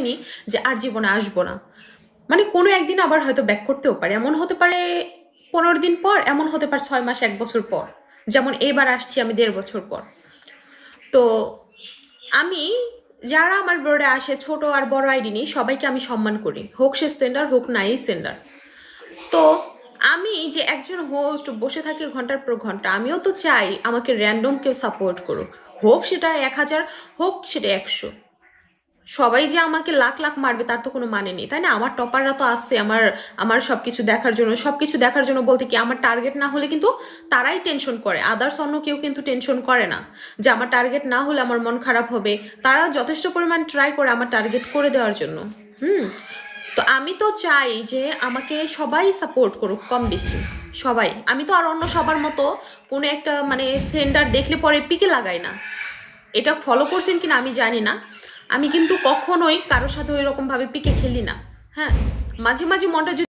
হয়নি যে আর জীবনে আসবো না মানে কোনো একদিন আবার হয়তো ব্যাক করতেও পারে এমন হতে পারে পনেরো দিন পর এমন হতে পারে ছয় মাস এক বছর পর যেমন এবার আসছি আমি দেড় বছর পর তো আমি যারা আমার বোর্ডে আসে ছোট আর বড় আইডি নেই সবাইকে আমি সম্মান করি হোক সে সেন্ডার হোক নাই সেন্ডার তো আমি যে একজন হোস্ট বসে থাকি ঘন্টার পর ঘন্টা আমিও তো চাই আমাকে র্যান্ডম কেউ সাপোর্ট করুক হোক সেটা এক হাজার হোক সেটা একশো সবাই যে আমাকে লাখ লাখ মারবে তার তো কোনো মানে নেই তাই না আমার টপাররা তো আসছে আমার আমার সব কিছু দেখার জন্য সব কিছু দেখার জন্য বলতে কি আমার টার্গেট না হলে কিন্তু তারাই টেনশন করে আদার্স অন্য কেউ কিন্তু টেনশন করে না যে আমার টার্গেট না হলে আমার মন খারাপ হবে তারা যথেষ্ট পরিমাণ ট্রাই করে আমার টার্গেট করে দেওয়ার জন্য হুম তো আমি তো চাই যে আমাকে সবাই সাপোর্ট করুক কম বেশি সবাই আমি তো আর অন্য সবার মতো কোনো একটা মানে সেন্টার দেখলে পরে পিকে লাগাই না এটা ফলো করছেন কিনা আমি জানি না আমি কিন্তু কখনোই কারোর সাথে ওই পিকে খেলি না হ্যাঁ মাঝে মাঝে মনটা